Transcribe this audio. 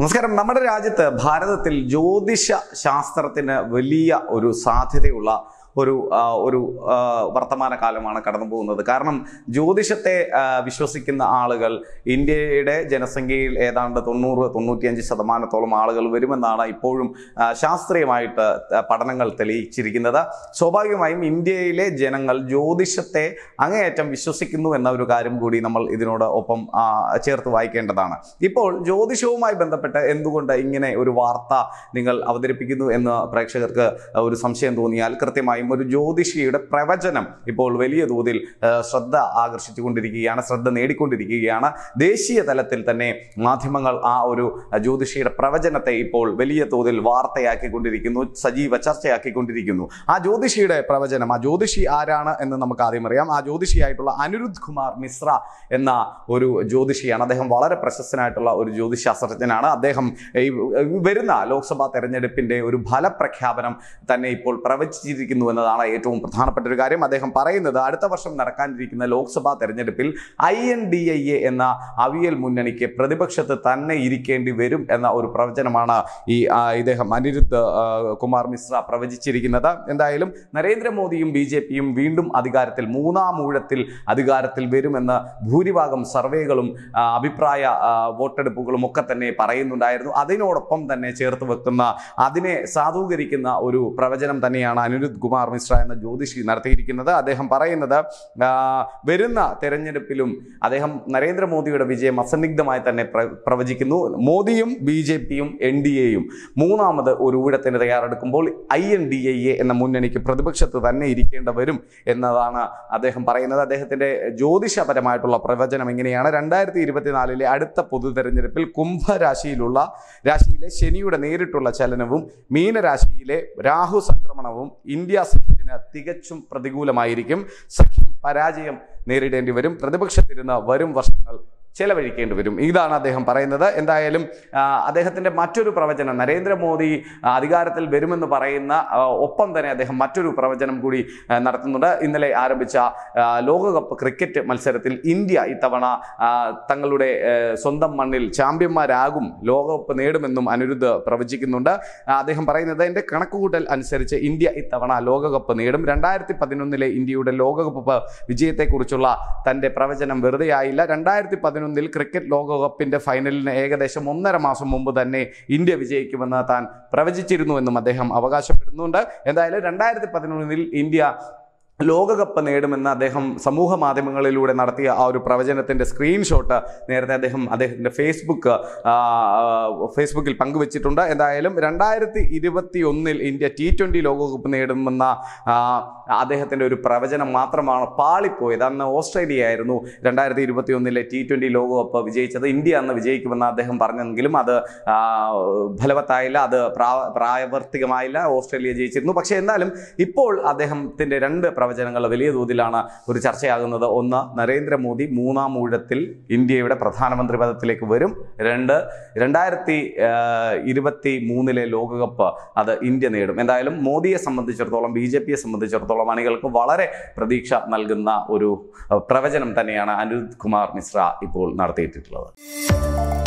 നമസ്കാരം നമ്മുടെ രാജ്യത്ത് ഭാരതത്തിൽ ജ്യോതിഷ ശാസ്ത്രത്തിന് വലിയ ഒരു സാധ്യതയുള്ള ഒരു ഒരു വർത്തമാന കാലമാണ് കടന്നു പോകുന്നത് കാരണം ജ്യോതിഷത്തെ വിശ്വസിക്കുന്ന ആളുകൾ ഇന്ത്യയുടെ ജനസംഖ്യയിൽ ഏതാണ്ട് തൊണ്ണൂറ് തൊണ്ണൂറ്റിയഞ്ച് ശതമാനത്തോളം ആളുകൾ വരുമെന്നാണ് ഇപ്പോഴും ശാസ്ത്രീയമായിട്ട് പഠനങ്ങൾ തെളിയിച്ചിരിക്കുന്നത് സ്വാഭാവികമായും ഇന്ത്യയിലെ ജനങ്ങൾ ജ്യോതിഷത്തെ അങ്ങേയറ്റം വിശ്വസിക്കുന്നു എന്ന ഒരു കാര്യം കൂടി നമ്മൾ ഇതിനോട് ഒപ്പം ചേർത്ത് വായിക്കേണ്ടതാണ് ഇപ്പോൾ ജ്യോതിഷവുമായി ബന്ധപ്പെട്ട് എന്തുകൊണ്ട് ഇങ്ങനെ ഒരു വാർത്ത നിങ്ങൾ അവതരിപ്പിക്കുന്നു എന്ന് പ്രേക്ഷകർക്ക് ഒരു സംശയം തോന്നിയാൽ കൃത്യമായി പറയും ഒരു ജ്യോതിഷിയുടെ പ്രവചനം ഇപ്പോൾ വലിയ തോതിൽ ശ്രദ്ധ ആകർഷിച്ചുകൊണ്ടിരിക്കുകയാണ് ശ്രദ്ധ നേടിക്കൊണ്ടിരിക്കുകയാണ് ദേശീയ തലത്തിൽ തന്നെ മാധ്യമങ്ങൾ ആ ഒരു ജ്യോതിഷിയുടെ പ്രവചനത്തെ ഇപ്പോൾ വലിയ തോതിൽ വാർത്തയാക്കിക്കൊണ്ടിരിക്കുന്നു സജീവ ചർച്ചയാക്കിക്കൊണ്ടിരിക്കുന്നു ആ ജ്യോതിഷിയുടെ പ്രവചനം ആ ജ്യോതിഷി ആരാണ് എന്ന് നമുക്ക് ആദ്യം അറിയാം ആ ജ്യോതിഷിയായിട്ടുള്ള അനിരുദ്ധ് കുമാർ മിശ്ര എന്ന ഒരു ജ്യോതിഷിയാണ് അദ്ദേഹം വളരെ പ്രശസ്തനായിട്ടുള്ള ഒരു ജ്യോതിശാസ്ത്രജ്ഞനാണ് അദ്ദേഹം ഈ വരുന്ന ലോക്സഭാ തെരഞ്ഞെടുപ്പിന്റെ ഒരു ഫലപ്രഖ്യാപനം തന്നെ ഇപ്പോൾ പ്രവചിച്ചിരിക്കുന്നു എന്നതാണ് ഏറ്റവും പ്രധാനപ്പെട്ട ഒരു കാര്യം അദ്ദേഹം പറയുന്നത് അടുത്ത വർഷം നടക്കാനിരിക്കുന്ന ലോക്സഭാ തെരഞ്ഞെടുപ്പിൽ I N D I A എന്ന അവിയൽ മുന്നണിക്ക് പ്രതിപക്ഷത്ത് തന്നെ ഇരിക്കേണ്ടി വരും എന്ന ഒരു പ്രവചനമാണ് ഈ ഇദ്ദേഹം അനിരുദ്ധ് കുമാർ മിശ്ര പ്രവചിച്ചിരിക്കുന്നത് എന്തായാലും നരേന്ദ്രമോദിയും ബി ജെ പിയും വീണ്ടും അധികാരത്തിൽ മൂന്നാം ഊഴത്തിൽ അധികാരത്തിൽ വരുമെന്ന് ഭൂരിഭാഗം സർവേകളും അഭിപ്രായ വോട്ടെടുപ്പുകളും ഒക്കെ തന്നെ പറയുന്നുണ്ടായിരുന്നു അതിനോടൊപ്പം തന്നെ ചേർത്ത് വെക്കുന്ന അതിനെ സാധൂകരിക്കുന്ന ഒരു പ്രവചനം തന്നെയാണ് അനിരുദ്ധ് കുമാർ കുമാർ മിശ്ര എന്ന ജ്യോതിഷി നടത്തിയിരിക്കുന്നത് അദ്ദേഹം പറയുന്നത് വരുന്ന തെരഞ്ഞെടുപ്പിലും അദ്ദേഹം നരേന്ദ്രമോദിയുടെ വിജയം അസന്നിഗ്ധമായി തന്നെ പ്രവചിക്കുന്നു മോദിയും ബി ജെ പിയും എൻ ഡി എയും മൂന്നാമത് ഒരു ഊഴത്തിന് തയ്യാറെടുക്കുമ്പോൾ ഐ എൻ ഡി എ എന്ന മുന്നണിക്ക് പ്രതിപക്ഷത്ത് തന്നെ ഇരിക്കേണ്ട വരും എന്നതാണ് അദ്ദേഹം പറയുന്നത് അദ്ദേഹത്തിൻ്റെ ജ്യോതിഷപരമായിട്ടുള്ള പ്രവചനം ഇങ്ങനെയാണ് രണ്ടായിരത്തി ഇരുപത്തിനാലിലെ അടുത്ത പൊതു തെരഞ്ഞെടുപ്പിൽ കുംഭരാശിയിലുള്ള രാശിയിലെ ശനിയുടെ നേരിട്ടുള്ള ചലനവും മീനരാശിയിലെ രാഹു സംക്രമണവും ഇന്ത്യ സഖ്യത്തിന് തികച്ചും പ്രതികൂലമായിരിക്കും സഖ്യം പരാജയം നേരിടേണ്ടി വരും പ്രതിപക്ഷത്തിരുന്ന് വരും വർഷങ്ങൾ ചെലവഴിക്കേണ്ടി വരും ഇതാണ് അദ്ദേഹം പറയുന്നത് എന്തായാലും അദ്ദേഹത്തിൻ്റെ മറ്റൊരു പ്രവചനം നരേന്ദ്രമോദി അധികാരത്തിൽ വരുമെന്ന് പറയുന്ന ഒപ്പം തന്നെ അദ്ദേഹം മറ്റൊരു പ്രവചനം കൂടി നടത്തുന്നുണ്ട് ഇന്നലെ ആരംഭിച്ച ലോകകപ്പ് ക്രിക്കറ്റ് മത്സരത്തിൽ ഇന്ത്യ ഇത്തവണ തങ്ങളുടെ സ്വന്തം മണ്ണിൽ ചാമ്പ്യന്മാരാകും ലോകകപ്പ് നേടുമെന്നും അനിരുദ്ധ് പ്രവചിക്കുന്നുണ്ട് അദ്ദേഹം പറയുന്നത് എൻ്റെ കണക്കുകൂട്ടൽ അനുസരിച്ച് ഇന്ത്യ ഇത്തവണ ലോകകപ്പ് നേടും രണ്ടായിരത്തി പതിനൊന്നിലെ ഇന്ത്യയുടെ ലോകകപ്പ് വിജയത്തെക്കുറിച്ചുള്ള തൻ്റെ പ്രവചനം വെറുതെയായില്ല രണ്ടായിരത്തി പതിനൊന്നിൽ ക്രിക്കറ്റ് ലോകകപ്പിന്റെ ഫൈനലിന് ഏകദേശം ഒന്നര മാസം മുമ്പ് തന്നെ ഇന്ത്യ വിജയിക്കുമെന്ന് താൻ പ്രവചിച്ചിരുന്നുവെന്നും അദ്ദേഹം അവകാശപ്പെടുന്നുണ്ട് എന്തായാലും രണ്ടായിരത്തി പതിനൊന്നിൽ ഇന്ത്യ ലോകകപ്പ് നേടുമെന്ന് അദ്ദേഹം സമൂഹ മാധ്യമങ്ങളിലൂടെ നടത്തിയ ആ ഒരു പ്രവചനത്തിൻ്റെ സ്ക്രീൻഷോട്ട് നേരത്തെ അദ്ദേഹം അദ്ദേഹത്തിൻ്റെ ഫേസ്ബുക്ക് ഫേസ്ബുക്കിൽ പങ്കുവച്ചിട്ടുണ്ട് എന്തായാലും രണ്ടായിരത്തി ഇരുപത്തി ഒന്നിൽ ഇന്ത്യ ടി ട്വൻ്റി ലോകകപ്പ് നേടുമെന്ന അദ്ദേഹത്തിൻ്റെ ഒരു പ്രവചനം മാത്രമാണ് പാളിപ്പോയത് അന്ന് ഓസ്ട്രേലിയ ആയിരുന്നു രണ്ടായിരത്തി ഇരുപത്തി ഒന്നിലെ ടി ട്വൻ്റി ലോകകപ്പ് വിജയിച്ചത് ഇന്ത്യ അന്ന് വിജയിക്കുമെന്ന് അദ്ദേഹം പറഞ്ഞെങ്കിലും അത് ഫലവത്തായില്ല അത് പ്രാവർത്തികമായില്ല ഓസ്ട്രേലിയ ജയിച്ചിരുന്നു പക്ഷേ എന്നാലും ഇപ്പോൾ അദ്ദേഹത്തിൻ്റെ രണ്ട് പ്രവചനങ്ങൾ വലിയ തോതിലാണ് ഒരു ചർച്ചയാകുന്നത് ഒന്ന് നരേന്ദ്രമോദി മൂന്നാം ഊഴത്തിൽ ഇന്ത്യയുടെ പ്രധാനമന്ത്രി പദത്തിലേക്ക് വരും രണ്ട് രണ്ടായിരത്തി ഇരുപത്തി മൂന്നിലെ ലോകകപ്പ് അത് ഇന്ത്യ നേടും എന്തായാലും മോദിയെ സംബന്ധിച്ചിടത്തോളം ബി ജെ പിയെ സംബന്ധിച്ചിടത്തോളം അണികൾക്ക് വളരെ പ്രതീക്ഷ നൽകുന്ന ഒരു പ്രവചനം തന്നെയാണ് അനിരുദ്ധ് കുമാർ മിശ്ര ഇപ്പോൾ നടത്തിയിട്ടുള്ളത്